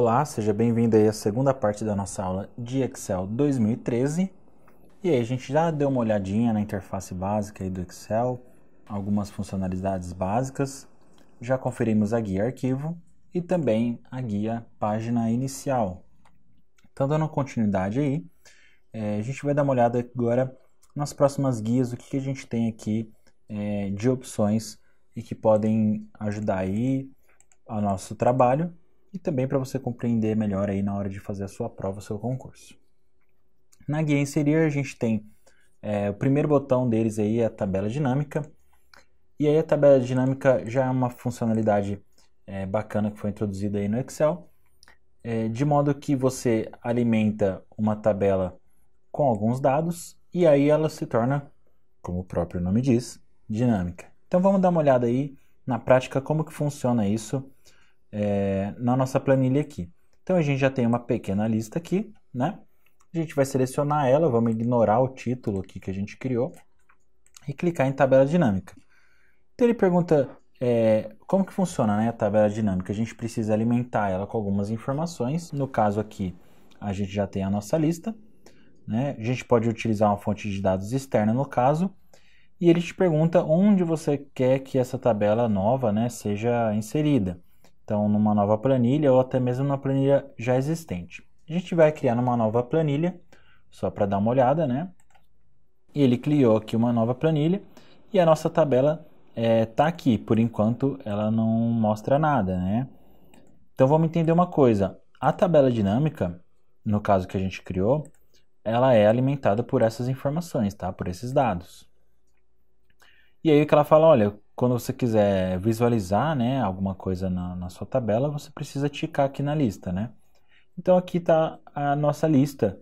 Olá, seja bem-vindo aí à segunda parte da nossa aula de Excel 2013. E aí, a gente já deu uma olhadinha na interface básica aí do Excel, algumas funcionalidades básicas, já conferimos a guia arquivo e também a guia página inicial. Então, dando continuidade aí, é, a gente vai dar uma olhada agora nas próximas guias, o que, que a gente tem aqui é, de opções e que podem ajudar aí ao nosso trabalho e também para você compreender melhor aí na hora de fazer a sua prova, seu concurso. Na guia inserir a gente tem é, o primeiro botão deles aí é a tabela dinâmica e aí a tabela dinâmica já é uma funcionalidade é, bacana que foi introduzida aí no Excel, é, de modo que você alimenta uma tabela com alguns dados e aí ela se torna, como o próprio nome diz, dinâmica. Então vamos dar uma olhada aí na prática como que funciona isso é, na nossa planilha aqui. Então a gente já tem uma pequena lista aqui, né? A gente vai selecionar ela, vamos ignorar o título aqui que a gente criou e clicar em tabela dinâmica. Então ele pergunta é, como que funciona né, a tabela dinâmica. A gente precisa alimentar ela com algumas informações. No caso aqui, a gente já tem a nossa lista. Né? A gente pode utilizar uma fonte de dados externa no caso. E ele te pergunta onde você quer que essa tabela nova né, seja inserida. Então, numa nova planilha ou até mesmo numa planilha já existente. A gente vai criar uma nova planilha, só para dar uma olhada, né? E ele criou aqui uma nova planilha e a nossa tabela está é, tá aqui. Por enquanto, ela não mostra nada, né? Então, vamos entender uma coisa. A tabela dinâmica, no caso que a gente criou, ela é alimentada por essas informações, tá? Por esses dados. E aí que ela fala, olha, quando você quiser visualizar né, alguma coisa na, na sua tabela, você precisa ticar aqui na lista. Né? Então aqui está a nossa lista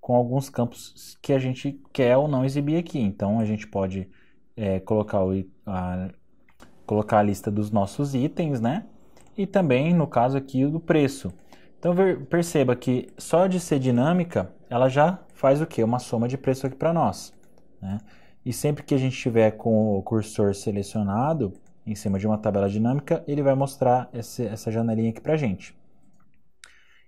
com alguns campos que a gente quer ou não exibir aqui. Então a gente pode é, colocar, o, a, colocar a lista dos nossos itens, né? E também, no caso aqui, do preço. Então ver, perceba que só de ser dinâmica, ela já faz o que? Uma soma de preço aqui para nós. Né? E sempre que a gente tiver com o cursor selecionado em cima de uma tabela dinâmica, ele vai mostrar esse, essa janelinha aqui para gente.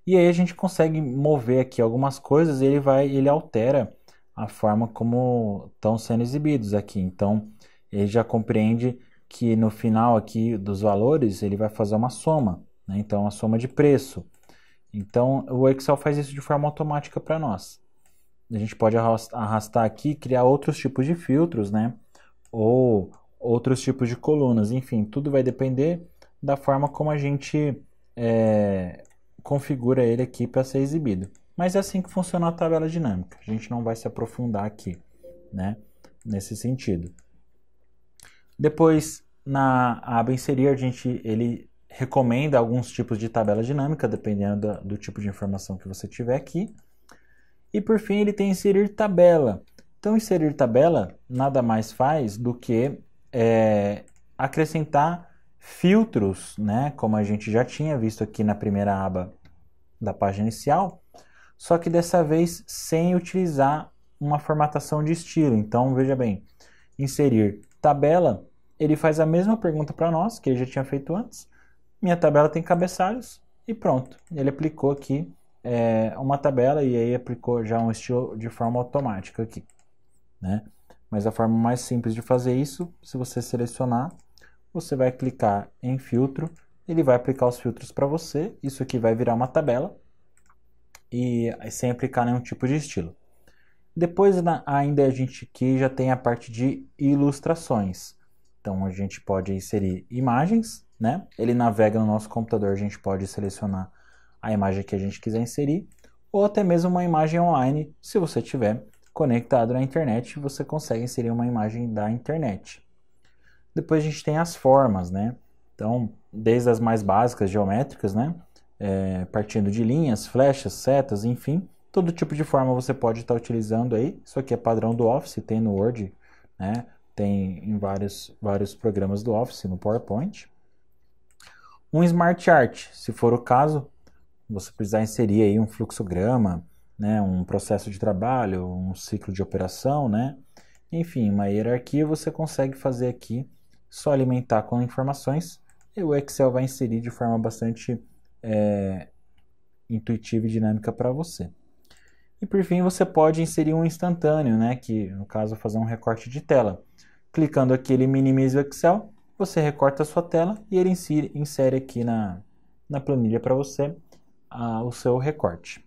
E aí a gente consegue mover aqui algumas coisas e ele, vai, ele altera a forma como estão sendo exibidos aqui. Então, ele já compreende que no final aqui dos valores ele vai fazer uma soma, né? então a soma de preço. Então o Excel faz isso de forma automática para nós a gente pode arrastar aqui, criar outros tipos de filtros, né? Ou outros tipos de colunas, enfim, tudo vai depender da forma como a gente é, configura ele aqui para ser exibido. Mas é assim que funciona a tabela dinâmica. A gente não vai se aprofundar aqui, né? Nesse sentido. Depois, na aba inserir, a gente ele recomenda alguns tipos de tabela dinâmica, dependendo do, do tipo de informação que você tiver aqui. E por fim, ele tem inserir tabela. Então, inserir tabela nada mais faz do que é, acrescentar filtros, né? como a gente já tinha visto aqui na primeira aba da página inicial, só que dessa vez sem utilizar uma formatação de estilo. Então, veja bem, inserir tabela, ele faz a mesma pergunta para nós, que ele já tinha feito antes. Minha tabela tem cabeçalhos e pronto. Ele aplicou aqui é, uma tabela e aí aplicou já um estilo de forma automática aqui, né? Mas a forma mais simples de fazer isso, se você selecionar, você vai clicar em filtro, ele vai aplicar os filtros para você, isso aqui vai virar uma tabela e sem aplicar nenhum tipo de estilo. Depois na, ainda a gente aqui já tem a parte de ilustrações. Então a gente pode inserir imagens, né? Ele navega no nosso computador, a gente pode selecionar a imagem que a gente quiser inserir, ou até mesmo uma imagem online, se você tiver conectado na internet, você consegue inserir uma imagem da internet. Depois a gente tem as formas, né? Então, desde as mais básicas geométricas, né? É, partindo de linhas, flechas, setas, enfim, todo tipo de forma você pode estar tá utilizando aí. Isso aqui é padrão do Office, tem no Word, né? Tem em vários, vários programas do Office, no PowerPoint. Um Smart Art, se for o caso, você precisar inserir aí um fluxograma, né, um processo de trabalho, um ciclo de operação, né? Enfim, uma hierarquia você consegue fazer aqui, só alimentar com informações e o Excel vai inserir de forma bastante é, intuitiva e dinâmica para você. E por fim, você pode inserir um instantâneo, né, que no caso fazer um recorte de tela. Clicando aqui, ele minimiza o Excel, você recorta a sua tela e ele insere, aqui na, na planilha para você o seu recorte.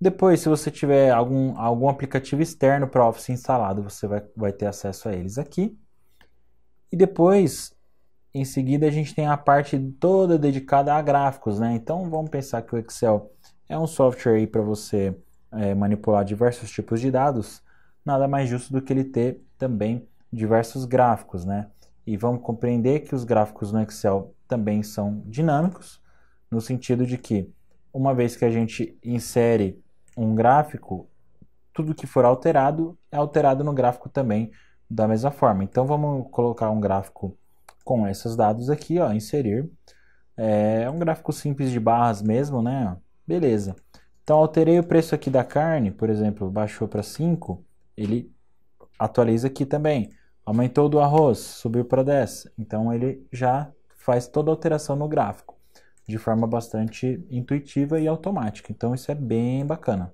Depois, se você tiver algum, algum aplicativo externo para Office instalado, você vai, vai ter acesso a eles aqui. E depois, em seguida, a gente tem a parte toda dedicada a gráficos. Né? Então, vamos pensar que o Excel é um software para você é, manipular diversos tipos de dados. Nada mais justo do que ele ter também diversos gráficos. Né? E vamos compreender que os gráficos no Excel também são dinâmicos no sentido de que, uma vez que a gente insere um gráfico, tudo que for alterado é alterado no gráfico também da mesma forma. Então vamos colocar um gráfico com esses dados aqui, ó, inserir. É um gráfico simples de barras mesmo, né? Beleza. Então alterei o preço aqui da carne, por exemplo, baixou para 5, ele atualiza aqui também. Aumentou do arroz, subiu para 10. Então ele já faz toda a alteração no gráfico de forma bastante intuitiva e automática. Então isso é bem bacana.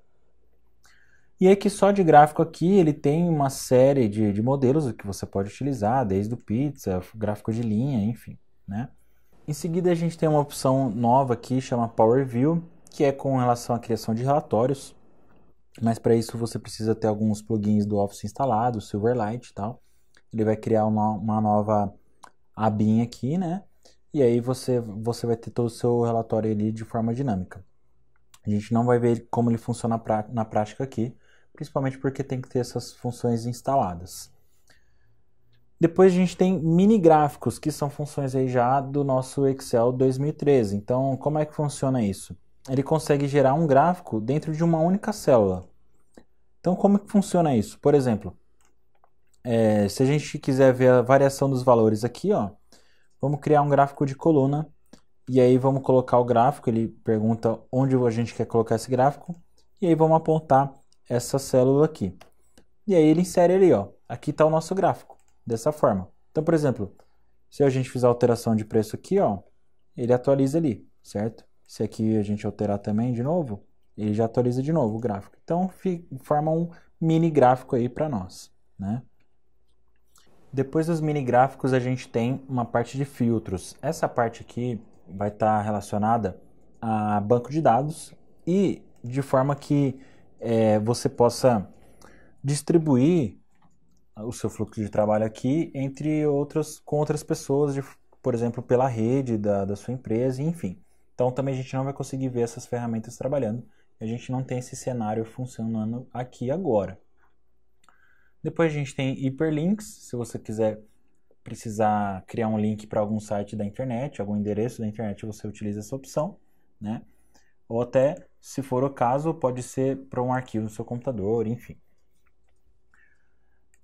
E aí que só de gráfico aqui ele tem uma série de, de modelos que você pode utilizar, desde o pizza, gráfico de linha, enfim, né? Em seguida a gente tem uma opção nova aqui, chama Power View, que é com relação à criação de relatórios. Mas para isso você precisa ter alguns plugins do Office instalados, Silverlight e tal. Ele vai criar uma, uma nova abinha aqui, né? E aí você, você vai ter todo o seu relatório ali de forma dinâmica. A gente não vai ver como ele funciona na prática aqui, principalmente porque tem que ter essas funções instaladas. Depois a gente tem mini gráficos, que são funções aí já do nosso Excel 2013. Então, como é que funciona isso? Ele consegue gerar um gráfico dentro de uma única célula. Então, como é que funciona isso? Por exemplo, é, se a gente quiser ver a variação dos valores aqui, ó, Vamos criar um gráfico de coluna. E aí vamos colocar o gráfico. Ele pergunta onde a gente quer colocar esse gráfico. E aí vamos apontar essa célula aqui. E aí ele insere ali, ó. Aqui está o nosso gráfico, dessa forma. Então, por exemplo, se a gente fizer alteração de preço aqui, ó, ele atualiza ali, certo? Se aqui a gente alterar também de novo, ele já atualiza de novo o gráfico. Então, forma um mini gráfico aí para nós, né? Depois dos mini gráficos, a gente tem uma parte de filtros. Essa parte aqui vai estar tá relacionada a banco de dados e de forma que é, você possa distribuir o seu fluxo de trabalho aqui entre outras com outras pessoas, de, por exemplo, pela rede da, da sua empresa, enfim. Então também a gente não vai conseguir ver essas ferramentas trabalhando. A gente não tem esse cenário funcionando aqui agora. Depois a gente tem hiperlinks, se você quiser precisar criar um link para algum site da internet, algum endereço da internet, você utiliza essa opção, né? Ou até, se for o caso, pode ser para um arquivo no seu computador, enfim.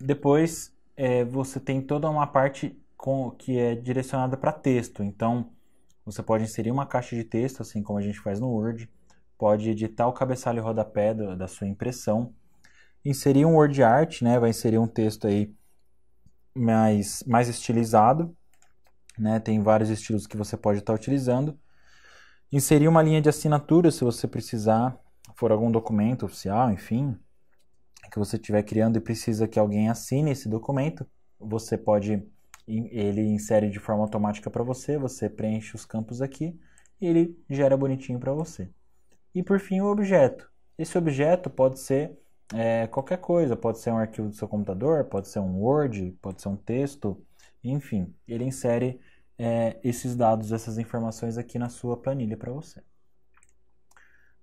Depois, é, você tem toda uma parte com, que é direcionada para texto. Então, você pode inserir uma caixa de texto, assim como a gente faz no Word, pode editar o cabeçalho e rodapé do, da sua impressão, inserir um word art, né? Vai inserir um texto aí mais, mais estilizado, né? Tem vários estilos que você pode estar tá utilizando. Inserir uma linha de assinatura se você precisar, for algum documento oficial, enfim, que você estiver criando e precisa que alguém assine esse documento, você pode ele insere de forma automática para você, você preenche os campos aqui e ele gera bonitinho para você. E por fim, o objeto. Esse objeto pode ser é, qualquer coisa, pode ser um arquivo do seu computador, pode ser um Word, pode ser um texto, enfim, ele insere é, esses dados, essas informações aqui na sua planilha para você.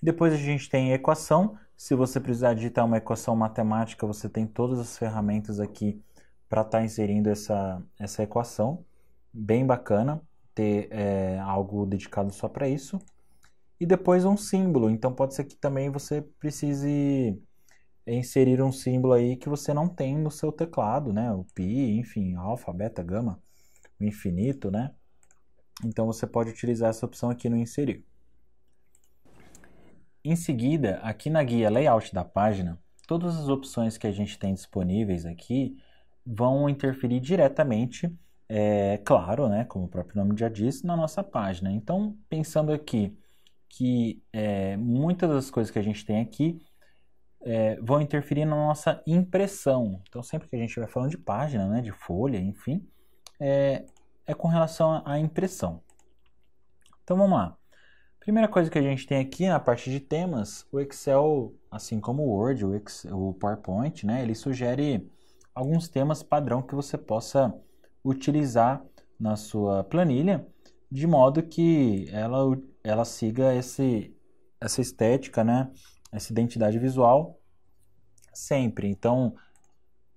Depois a gente tem equação. Se você precisar digitar uma equação matemática, você tem todas as ferramentas aqui para estar tá inserindo essa, essa equação. Bem bacana ter é, algo dedicado só para isso. E depois um símbolo. Então pode ser que também você precise é inserir um símbolo aí que você não tem no seu teclado, né? O pi, enfim, alfa, beta, gama, o infinito, né? Então você pode utilizar essa opção aqui no inserir. Em seguida, aqui na guia layout da página, todas as opções que a gente tem disponíveis aqui vão interferir diretamente, é, claro, né, como o próprio nome já diz, na nossa página. Então, pensando aqui que é, muitas das coisas que a gente tem aqui é, vão interferir na nossa impressão. Então, sempre que a gente vai falando de página, né, de folha, enfim, é, é com relação à impressão. Então, vamos lá. Primeira coisa que a gente tem aqui na parte de temas, o Excel, assim como o Word, o, Excel, o PowerPoint, né, ele sugere alguns temas padrão que você possa utilizar na sua planilha, de modo que ela, ela siga esse, essa estética, né, essa identidade visual sempre. Então,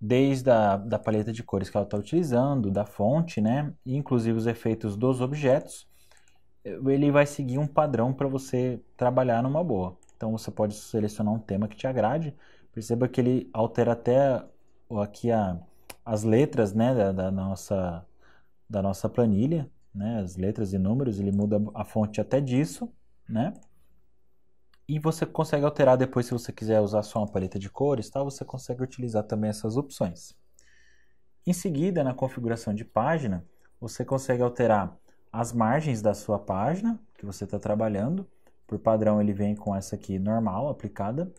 desde a da paleta de cores que ela está utilizando, da fonte, né? Inclusive os efeitos dos objetos, ele vai seguir um padrão para você trabalhar numa boa. Então, você pode selecionar um tema que te agrade. Perceba que ele altera até aqui a, as letras, né? Da, da nossa da nossa planilha, né? As letras e números, ele muda a fonte até disso, né? E você consegue alterar depois, se você quiser usar só uma paleta de cores, tá? você consegue utilizar também essas opções. Em seguida, na configuração de página, você consegue alterar as margens da sua página que você está trabalhando. Por padrão, ele vem com essa aqui normal, aplicada.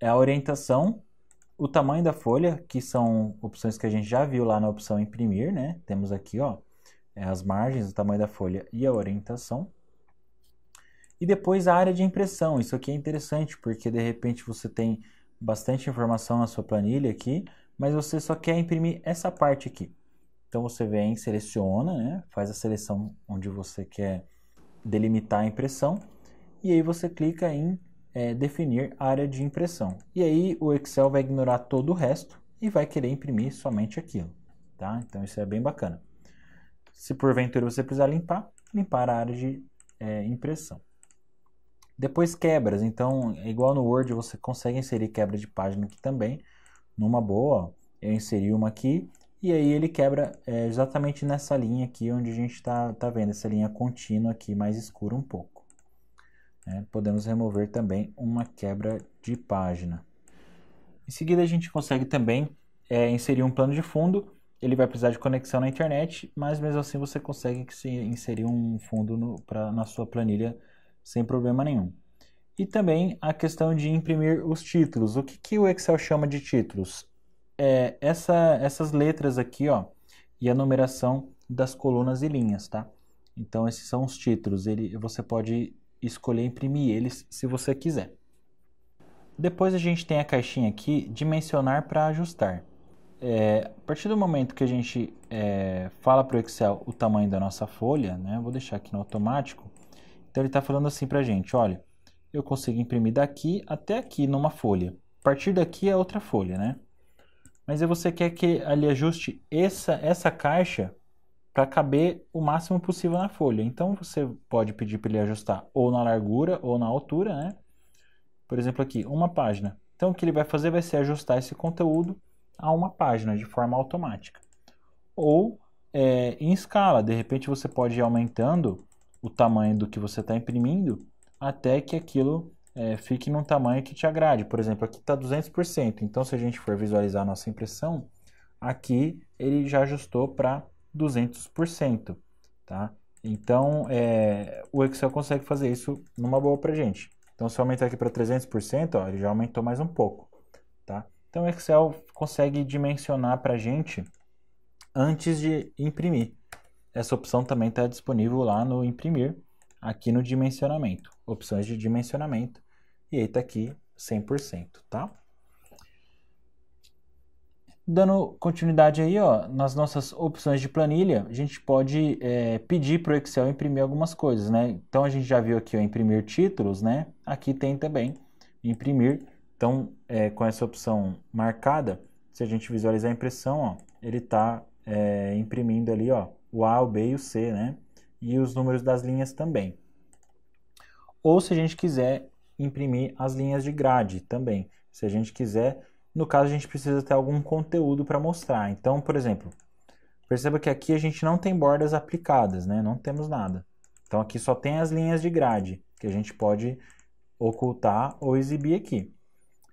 É a orientação, o tamanho da folha, que são opções que a gente já viu lá na opção imprimir, né? Temos aqui, ó, é as margens, o tamanho da folha e a orientação. E depois a área de impressão. Isso aqui é interessante porque de repente você tem bastante informação na sua planilha aqui, mas você só quer imprimir essa parte aqui. Então você vem, seleciona, né? faz a seleção onde você quer delimitar a impressão e aí você clica em é, definir área de impressão. E aí o Excel vai ignorar todo o resto e vai querer imprimir somente aquilo. Tá? Então isso é bem bacana. Se porventura você precisar limpar, limpar a área de é, impressão. Depois quebras, então, é igual no Word, você consegue inserir quebra de página aqui também, numa boa. Eu inseri uma aqui, e aí ele quebra é, exatamente nessa linha aqui, onde a gente está tá vendo, essa linha contínua aqui, mais escura um pouco. É, podemos remover também uma quebra de página. Em seguida, a gente consegue também é, inserir um plano de fundo. Ele vai precisar de conexão na internet, mas mesmo assim você consegue inserir um fundo para na sua planilha sem problema nenhum. E também a questão de imprimir os títulos. O que, que o Excel chama de títulos? É essa, essas letras aqui, ó, e a numeração das colunas e linhas, tá? Então esses são os títulos. Ele, você pode escolher imprimir eles se você quiser. Depois a gente tem a caixinha aqui dimensionar para ajustar. É, a partir do momento que a gente é, fala para o Excel o tamanho da nossa folha, né, vou deixar aqui no automático, então ele está falando assim para a gente, olha, eu consigo imprimir daqui até aqui numa folha. A partir daqui é outra folha, né? Mas você quer que ele ajuste essa, essa caixa para caber o máximo possível na folha. Então você pode pedir para ele ajustar ou na largura ou na altura, né? Por exemplo, aqui, uma página. Então o que ele vai fazer vai ser ajustar esse conteúdo a uma página de forma automática. Ou é, em escala, de repente você pode ir aumentando o tamanho do que você está imprimindo até que aquilo é, fique num tamanho que te agrade. Por exemplo, aqui está 200%. Então, se a gente for visualizar a nossa impressão, aqui ele já ajustou para 200%. Tá? Então, é, o Excel consegue fazer isso numa boa para gente. Então, se eu aumentar aqui para 300%, ó, ele já aumentou mais um pouco. Tá? Então, o Excel consegue dimensionar para gente antes de imprimir. Essa opção também está disponível lá no imprimir, aqui no dimensionamento, opções de dimensionamento, e aí está aqui 100%, tá? Dando continuidade aí, ó, nas nossas opções de planilha, a gente pode é, pedir para o Excel imprimir algumas coisas, né? Então a gente já viu aqui, ó, imprimir títulos, né? Aqui tem também imprimir. Então, é, com essa opção marcada, se a gente visualizar a impressão, ó, ele está é, imprimindo ali, ó, o A, o B e o C, né? E os números das linhas também. Ou se a gente quiser imprimir as linhas de grade também. Se a gente quiser, no caso a gente precisa ter algum conteúdo para mostrar. Então, por exemplo, perceba que aqui a gente não tem bordas aplicadas, né? Não temos nada. Então aqui só tem as linhas de grade que a gente pode ocultar ou exibir aqui.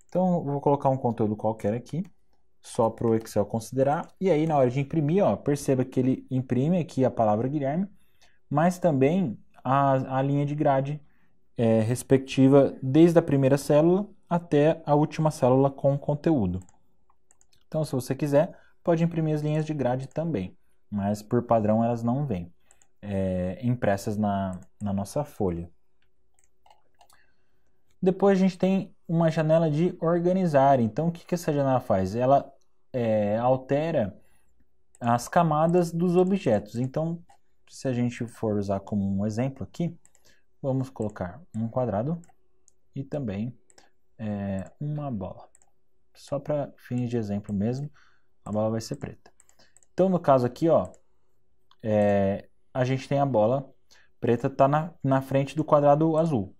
Então, vou colocar um conteúdo qualquer aqui só para o Excel considerar. E aí, na hora de imprimir, ó, perceba que ele imprime aqui a palavra Guilherme, mas também a, a linha de grade é, respectiva desde a primeira célula até a última célula com conteúdo. Então, se você quiser, pode imprimir as linhas de grade também, mas por padrão elas não vêm é, impressas na, na nossa folha. Depois a gente tem uma janela de organizar. Então, o que, que essa janela faz? Ela é, altera as camadas dos objetos. Então, se a gente for usar como um exemplo aqui, vamos colocar um quadrado e também é, uma bola. Só para fins de exemplo mesmo, a bola vai ser preta. Então, no caso aqui, ó, é, a gente tem a bola preta tá na, na frente do quadrado azul.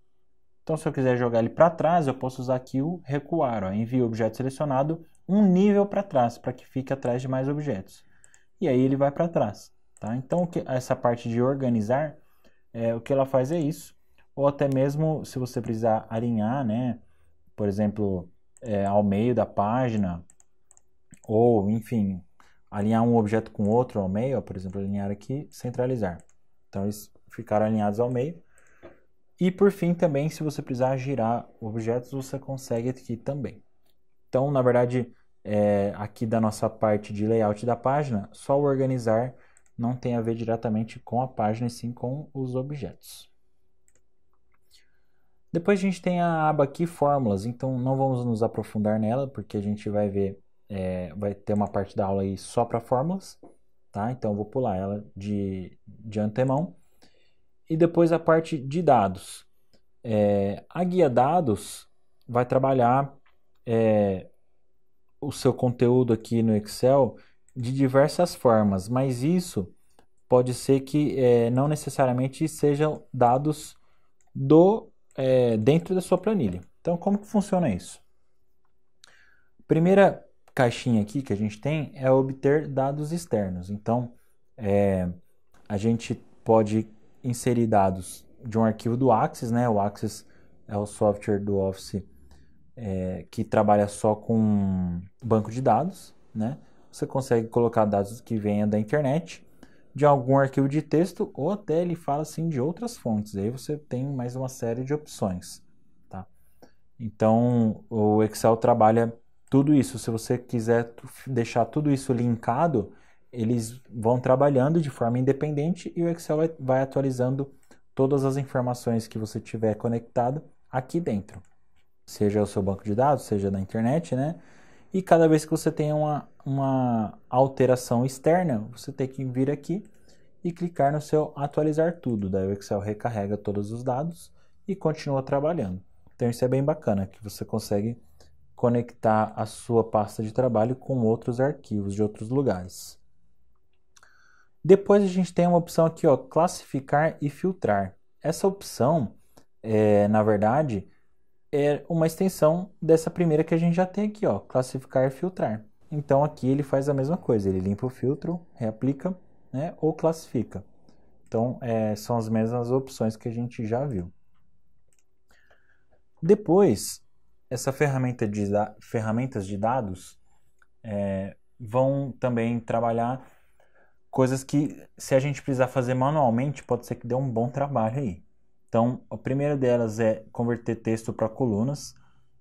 Então, se eu quiser jogar ele para trás, eu posso usar aqui o recuar. Ó. o objeto selecionado um nível para trás, para que fique atrás de mais objetos. E aí ele vai para trás. Tá? Então, essa parte de organizar, é, o que ela faz é isso. Ou até mesmo, se você precisar alinhar, né? por exemplo, é, ao meio da página, ou, enfim, alinhar um objeto com outro ao meio, ó, por exemplo, alinhar aqui, centralizar. Então, eles ficaram alinhados ao meio. E por fim também, se você precisar girar objetos, você consegue aqui também. Então, na verdade, é, aqui da nossa parte de layout da página, só o organizar não tem a ver diretamente com a página, e sim com os objetos. Depois a gente tem a aba aqui, fórmulas, então não vamos nos aprofundar nela, porque a gente vai ver, é, vai ter uma parte da aula aí só para fórmulas, tá? Então eu vou pular ela de, de antemão. E depois a parte de dados. É, a guia dados vai trabalhar é, o seu conteúdo aqui no Excel de diversas formas, mas isso pode ser que é, não necessariamente sejam dados do é, dentro da sua planilha. Então, como que funciona isso? Primeira caixinha aqui que a gente tem é obter dados externos. Então, é, a gente pode inserir dados de um arquivo do Axis, né? O Axis é o software do Office é, que trabalha só com banco de dados, né? Você consegue colocar dados que venham da internet, de algum arquivo de texto ou até ele fala assim de outras fontes. Aí você tem mais uma série de opções, tá? Então o Excel trabalha tudo isso. Se você quiser deixar tudo isso linkado, eles vão trabalhando de forma independente e o Excel vai, vai atualizando todas as informações que você tiver conectado aqui dentro, seja o seu banco de dados, seja na internet, né? E cada vez que você tem uma, uma alteração externa, você tem que vir aqui e clicar no seu atualizar tudo. Daí o Excel recarrega todos os dados e continua trabalhando. Então isso é bem bacana, que você consegue conectar a sua pasta de trabalho com outros arquivos de outros lugares. Depois a gente tem uma opção aqui, ó, classificar e filtrar. Essa opção, é, na verdade, é uma extensão dessa primeira que a gente já tem aqui, ó, classificar e filtrar. Então aqui ele faz a mesma coisa, ele limpa o filtro, reaplica, né, ou classifica. Então é, são as mesmas opções que a gente já viu. Depois, essa ferramenta de ferramentas de dados é, vão também trabalhar coisas que, se a gente precisar fazer manualmente, pode ser que dê um bom trabalho aí. Então, a primeira delas é converter texto para colunas.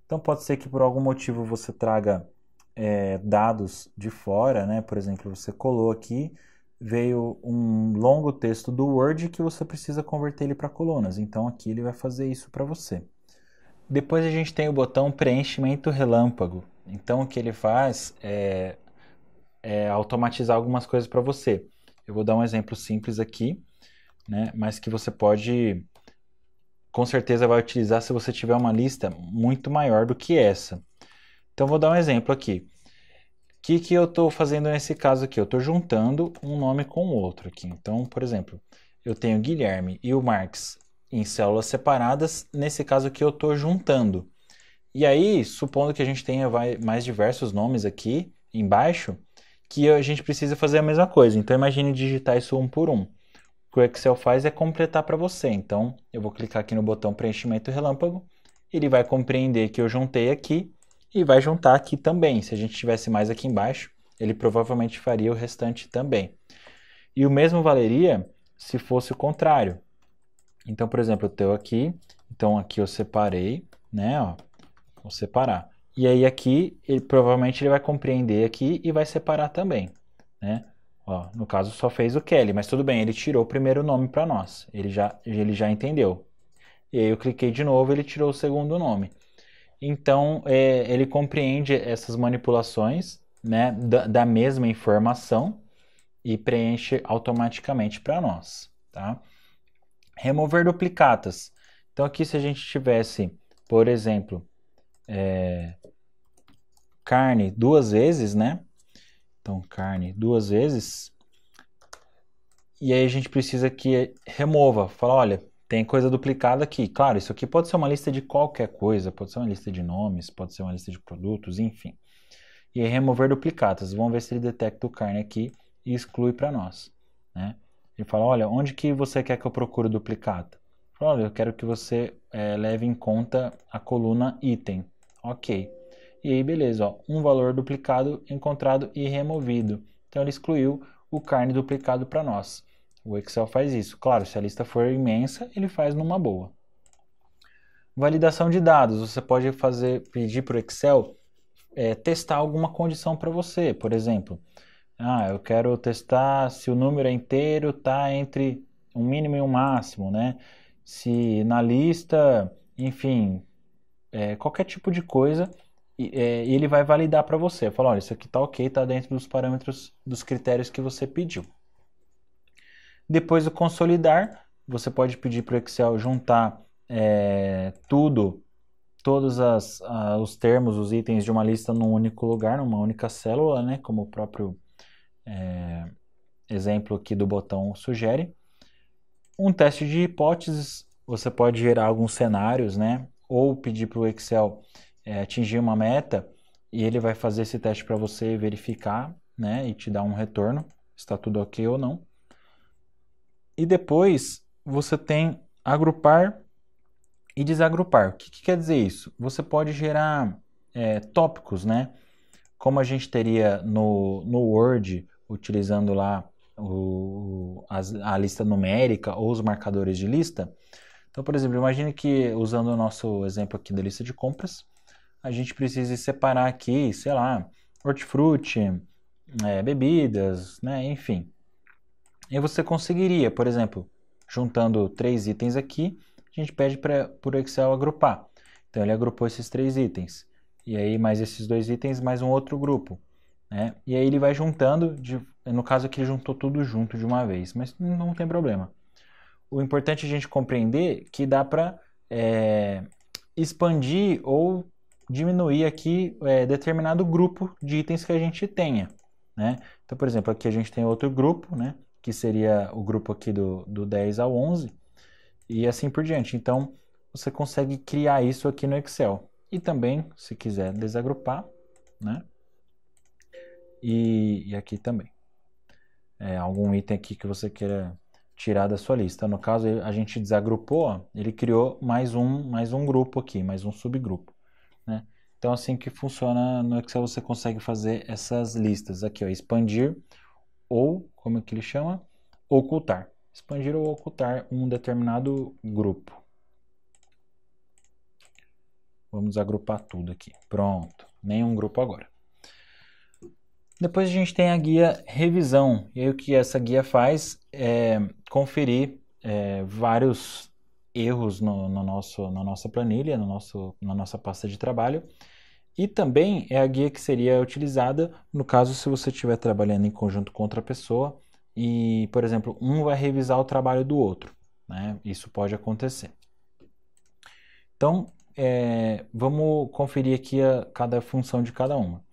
Então, pode ser que por algum motivo você traga é, dados de fora, né? Por exemplo, você colou aqui, veio um longo texto do Word que você precisa converter ele para colunas. Então, aqui ele vai fazer isso para você. Depois a gente tem o botão preenchimento relâmpago. Então, o que ele faz é é, automatizar algumas coisas para você. Eu vou dar um exemplo simples aqui, né? Mas que você pode, com certeza, vai utilizar se você tiver uma lista muito maior do que essa. Então, vou dar um exemplo aqui. O que, que eu estou fazendo nesse caso aqui? Eu estou juntando um nome com o outro aqui. Então, por exemplo, eu tenho Guilherme e o Marx em células separadas. Nesse caso aqui, eu estou juntando. E aí, supondo que a gente tenha mais diversos nomes aqui embaixo, que a gente precisa fazer a mesma coisa. Então imagine digitar isso um por um. O que o Excel faz é completar para você. Então eu vou clicar aqui no botão preenchimento relâmpago, ele vai compreender que eu juntei aqui e vai juntar aqui também. Se a gente tivesse mais aqui embaixo, ele provavelmente faria o restante também. E o mesmo valeria se fosse o contrário. Então, por exemplo, eu tenho aqui, então aqui eu separei, né, ó, vou separar. E aí aqui, ele, provavelmente ele vai compreender aqui e vai separar também, né? Ó, no caso só fez o Kelly, mas tudo bem, ele tirou o primeiro nome para nós. Ele já, ele já entendeu. E aí eu cliquei de novo, ele tirou o segundo nome. Então, é, ele compreende essas manipulações né, da, da mesma informação e preenche automaticamente para nós. Tá? Remover duplicatas. Então, aqui se a gente tivesse, por exemplo, é, carne duas vezes, né? Então, carne duas vezes. E aí a gente precisa que remova, fala, olha, tem coisa duplicada aqui. Claro, isso aqui pode ser uma lista de qualquer coisa, pode ser uma lista de nomes, pode ser uma lista de produtos, enfim. E aí remover duplicatas. Vamos ver se ele detecta o carne aqui e exclui para nós, né? Ele fala, olha, onde que você quer que eu procure duplicata? Fala, olha, eu quero que você é, leve em conta a coluna item, Ok. E aí, beleza, ó, um valor duplicado encontrado e removido. Então, ele excluiu o carne duplicado para nós. O Excel faz isso. Claro, se a lista for imensa, ele faz numa boa. Validação de dados. Você pode fazer, pedir para o Excel é, testar alguma condição para você. Por exemplo, ah, eu quero testar se o número é inteiro está entre um mínimo e um máximo, né? Se na lista, enfim, é, qualquer tipo de coisa e, é, ele vai validar para você. Falar, olha, isso aqui está ok, está dentro dos parâmetros, dos critérios que você pediu. Depois do consolidar, você pode pedir para o Excel juntar é, tudo, todos as, a, os termos, os itens de uma lista num único lugar, numa única célula, né? Como o próprio é, exemplo aqui do botão sugere. Um teste de hipóteses, você pode gerar alguns cenários, né? ou pedir para o Excel é, atingir uma meta e ele vai fazer esse teste para você verificar né, e te dar um retorno, está tudo ok ou não. E depois você tem agrupar e desagrupar. O que, que quer dizer isso? Você pode gerar é, tópicos, né? Como a gente teria no, no Word, utilizando lá o, a lista numérica ou os marcadores de lista, então, por exemplo, imagine que, usando o nosso exemplo aqui da lista de compras, a gente precise separar aqui, sei lá, hortifruti, é, bebidas, né, enfim. E você conseguiria, por exemplo, juntando três itens aqui, a gente pede para o Excel agrupar. Então ele agrupou esses três itens. E aí mais esses dois itens, mais um outro grupo. Né? E aí ele vai juntando, de, no caso aqui ele juntou tudo junto de uma vez, mas não tem problema o importante é a gente compreender que dá para é, expandir ou diminuir aqui é, determinado grupo de itens que a gente tenha. Né? Então, por exemplo, aqui a gente tem outro grupo, né? que seria o grupo aqui do, do 10 ao 11, e assim por diante. Então, você consegue criar isso aqui no Excel. E também, se quiser desagrupar, né? E, e aqui também. É, algum item aqui que você queira tirar da sua lista. No caso, a gente desagrupou, ó, ele criou mais um, mais um grupo aqui, mais um subgrupo. Né? Então, assim que funciona no Excel, você consegue fazer essas listas aqui, ó, expandir ou, como é que ele chama? Ocultar. Expandir ou ocultar um determinado grupo. Vamos agrupar tudo aqui. Pronto. Nenhum grupo agora. Depois a gente tem a guia revisão. E aí o que essa guia faz é conferir é, vários erros no, no, nosso, na nossa planilha, no nosso, na nossa pasta de trabalho. E também é a guia que seria utilizada no caso se você estiver trabalhando em conjunto com outra pessoa e, por exemplo, um vai revisar o trabalho do outro. Né? Isso pode acontecer. Então, é, vamos conferir aqui a, cada função de cada uma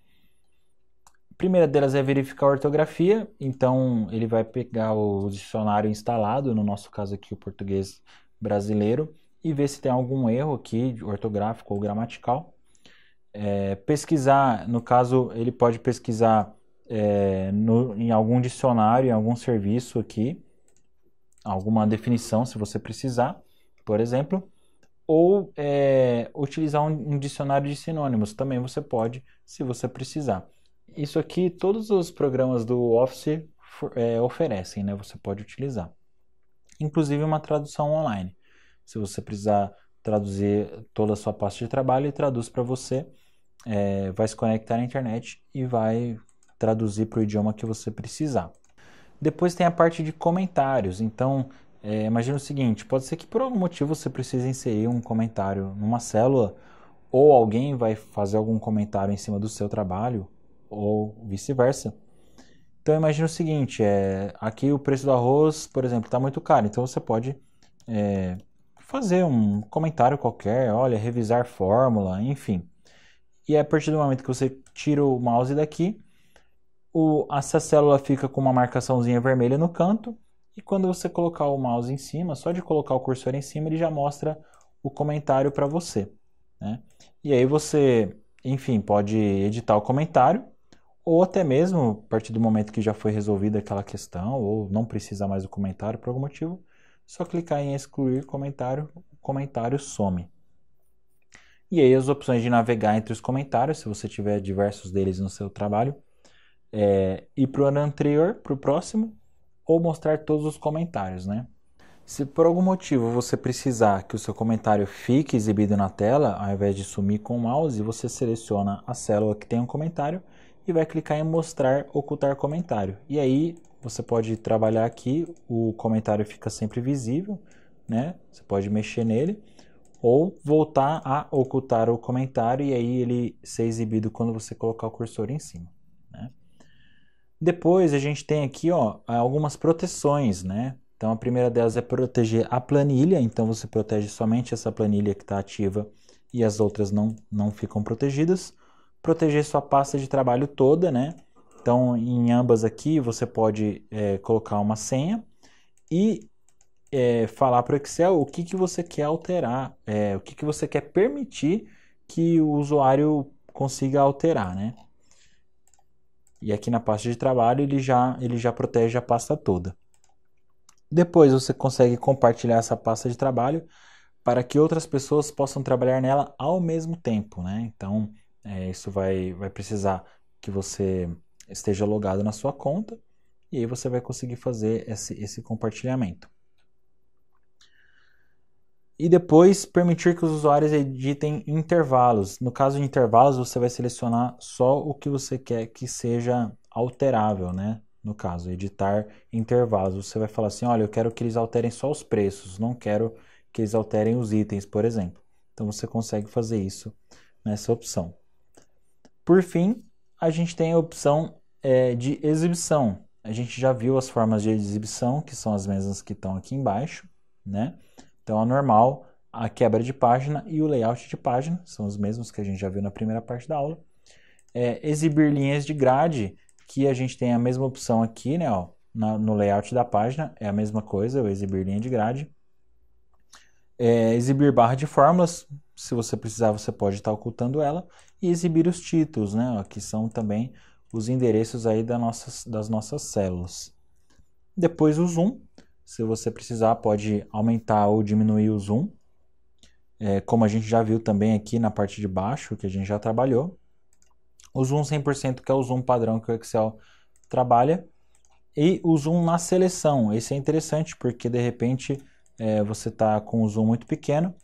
primeira delas é verificar a ortografia, então ele vai pegar o dicionário instalado, no nosso caso aqui o português brasileiro, e ver se tem algum erro aqui, ortográfico ou gramatical. É, pesquisar, no caso, ele pode pesquisar é, no, em algum dicionário, em algum serviço aqui, alguma definição, se você precisar, por exemplo, ou é, utilizar um, um dicionário de sinônimos também você pode, se você precisar isso aqui todos os programas do Office é, oferecem, né? Você pode utilizar. Inclusive uma tradução online. Se você precisar traduzir toda a sua pasta de trabalho, ele traduz para você, é, vai se conectar à internet e vai traduzir para o idioma que você precisar. Depois tem a parte de comentários. Então, é, imagina o seguinte: pode ser que por algum motivo você precise inserir um comentário numa célula, ou alguém vai fazer algum comentário em cima do seu trabalho, ou vice-versa. Então imagina o seguinte, é, aqui o preço do arroz, por exemplo, está muito caro, então você pode é, fazer um comentário qualquer, olha, revisar fórmula, enfim. E a partir do momento que você tira o mouse daqui, o, essa célula fica com uma marcaçãozinha vermelha no canto, e quando você colocar o mouse em cima, só de colocar o cursor em cima, ele já mostra o comentário para você. Né? E aí você, enfim, pode editar o comentário, ou até mesmo a partir do momento que já foi resolvida aquela questão, ou não precisa mais do comentário por algum motivo, só clicar em excluir comentário, o comentário some. E aí as opções de navegar entre os comentários, se você tiver diversos deles no seu trabalho, é, ir para o ano anterior, para o próximo, ou mostrar todos os comentários, né? Se por algum motivo você precisar que o seu comentário fique exibido na tela, ao invés de sumir com o mouse, você seleciona a célula que tem um comentário e vai clicar em mostrar ocultar comentário. E aí você pode trabalhar aqui, o comentário fica sempre visível, né? Você pode mexer nele ou voltar a ocultar o comentário e aí ele ser exibido quando você colocar o cursor em cima. Né? Depois a gente tem aqui ó, algumas proteções, né? Então a primeira delas é proteger a planilha, então você protege somente essa planilha que está ativa e as outras não, não ficam protegidas proteger sua pasta de trabalho toda, né? Então, em ambas aqui, você pode é, colocar uma senha e é, falar para o Excel o que, que você quer alterar, é, o que, que você quer permitir que o usuário consiga alterar, né? E aqui na pasta de trabalho ele já, ele já protege a pasta toda. Depois você consegue compartilhar essa pasta de trabalho para que outras pessoas possam trabalhar nela ao mesmo tempo, né? Então, é, isso vai, vai precisar que você esteja logado na sua conta e aí você vai conseguir fazer esse, esse compartilhamento. E depois permitir que os usuários editem intervalos. No caso de intervalos, você vai selecionar só o que você quer que seja alterável, né? No caso, editar intervalos. Você vai falar assim: olha, eu quero que eles alterem só os preços, não quero que eles alterem os itens, por exemplo. Então você consegue fazer isso nessa opção. Por fim, a gente tem a opção é, de exibição. A gente já viu as formas de exibição, que são as mesmas que estão aqui embaixo, né? Então, a normal, a quebra de página e o layout de página, são os mesmos que a gente já viu na primeira parte da aula. É, exibir linhas de grade, que a gente tem a mesma opção aqui, né? Ó, na, no layout da página, é a mesma coisa, o exibir linha de grade. É, exibir barra de fórmulas, se você precisar, você pode estar ocultando ela e exibir os títulos, né, que são também os endereços aí das nossas, das nossas células. Depois o zoom, se você precisar pode aumentar ou diminuir o zoom, é, como a gente já viu também aqui na parte de baixo, que a gente já trabalhou. O zoom 100%, que é o zoom padrão que o Excel trabalha, e o zoom na seleção. Esse é interessante porque de repente é, você está com o zoom muito pequeno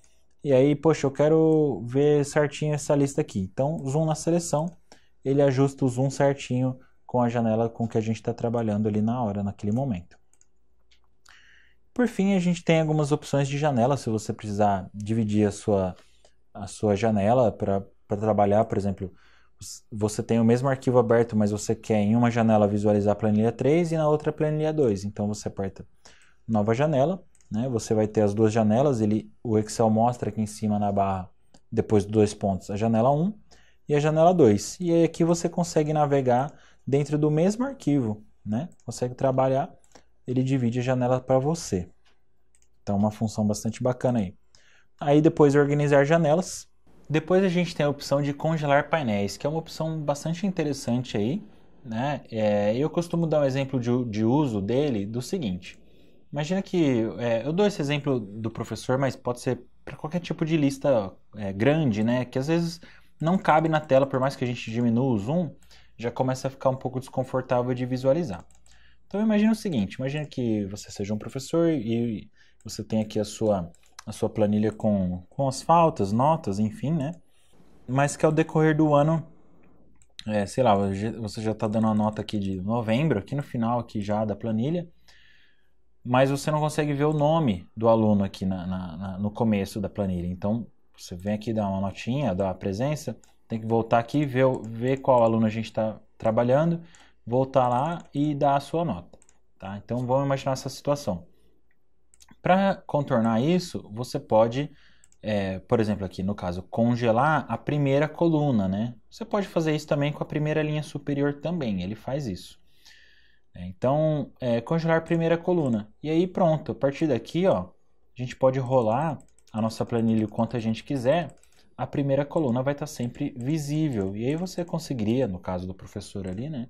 e aí, poxa, eu quero ver certinho essa lista aqui. Então, zoom na seleção, ele ajusta o zoom certinho com a janela com que a gente está trabalhando ali na hora, naquele momento. Por fim, a gente tem algumas opções de janela, se você precisar dividir a sua, a sua janela para trabalhar, por exemplo, você tem o mesmo arquivo aberto, mas você quer em uma janela visualizar a planilha 3 e na outra a planilha 2. Então você aperta nova janela né? Você vai ter as duas janelas, ele, o Excel mostra aqui em cima na barra, depois dos dois pontos, a janela 1 e a janela 2. E aí aqui você consegue navegar dentro do mesmo arquivo, né? Consegue trabalhar, ele divide a janela para você. Então uma função bastante bacana aí. Aí depois organizar janelas. Depois a gente tem a opção de congelar painéis, que é uma opção bastante interessante aí, né? É, eu costumo dar um exemplo de, de uso dele do seguinte. Imagina que, é, eu dou esse exemplo do professor, mas pode ser para qualquer tipo de lista é, grande, né? Que às vezes não cabe na tela, por mais que a gente diminua o zoom, já começa a ficar um pouco desconfortável de visualizar. Então imagina o seguinte, imagina que você seja um professor e você tem aqui a sua, a sua planilha com, com as faltas, notas, enfim, né? Mas que ao decorrer do ano, é, sei lá, você já está dando a nota aqui de novembro, aqui no final aqui já da planilha, mas você não consegue ver o nome do aluno aqui na, na, na, no começo da planilha. Então, você vem aqui dar uma notinha, dar a presença, tem que voltar aqui e ver, ver qual aluno a gente está trabalhando, voltar lá e dar a sua nota. Tá? Então, vamos imaginar essa situação. Para contornar isso, você pode, é, por exemplo, aqui no caso, congelar a primeira coluna. Né? Você pode fazer isso também com a primeira linha superior também, ele faz isso. Né? Então, é, congelar primeira coluna. E aí pronto, a partir daqui, ó, a gente pode rolar a nossa planilha o quanto a gente quiser. A primeira coluna vai estar tá sempre visível. E aí você conseguiria, no caso do professor ali, né,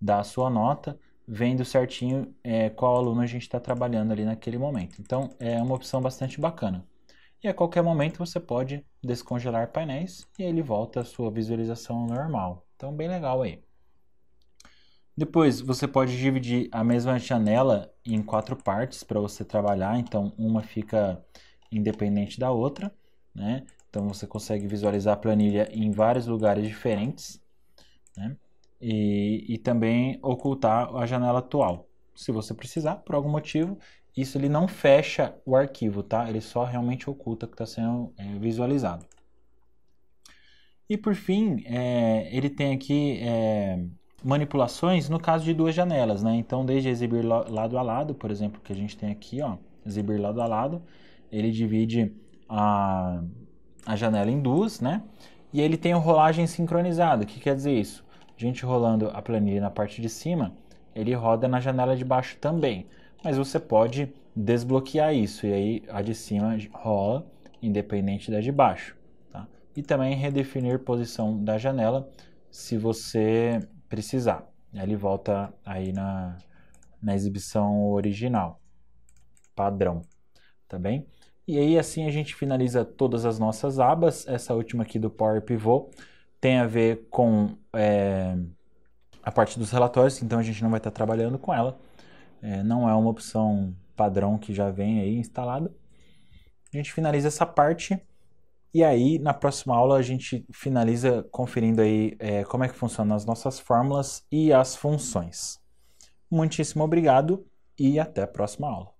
dar a sua nota, vendo certinho é, qual aluno a gente está trabalhando ali naquele momento. Então, é uma opção bastante bacana. E a qualquer momento você pode descongelar painéis e ele volta à sua visualização normal. Então, bem legal aí. Depois você pode dividir a mesma janela em quatro partes para você trabalhar, então uma fica independente da outra, né? Então você consegue visualizar a planilha em vários lugares diferentes, né? E, e também ocultar a janela atual, se você precisar, por algum motivo. Isso ele não fecha o arquivo, tá? Ele só realmente oculta o que está sendo é, visualizado. E por fim, é, ele tem aqui é, manipulações no caso de duas janelas, né? Então, desde exibir lado a lado, por exemplo, que a gente tem aqui, ó, exibir lado a lado, ele divide a, a janela em duas, né? E ele tem rolagem sincronizada. O que quer dizer isso? A gente rolando a planilha na parte de cima, ele roda na janela de baixo também. Mas você pode desbloquear isso e aí a de cima rola independente da de baixo, tá? E também redefinir posição da janela se você precisar. ele volta aí na, na exibição original, padrão, tá bem? E aí assim a gente finaliza todas as nossas abas. Essa última aqui do Power Pivot tem a ver com é, a parte dos relatórios, então a gente não vai estar trabalhando com ela. É, não é uma opção padrão que já vem aí instalada. A gente finaliza essa parte e aí, na próxima aula, a gente finaliza conferindo aí é, como é que funcionam as nossas fórmulas e as funções. Muitíssimo obrigado e até a próxima aula.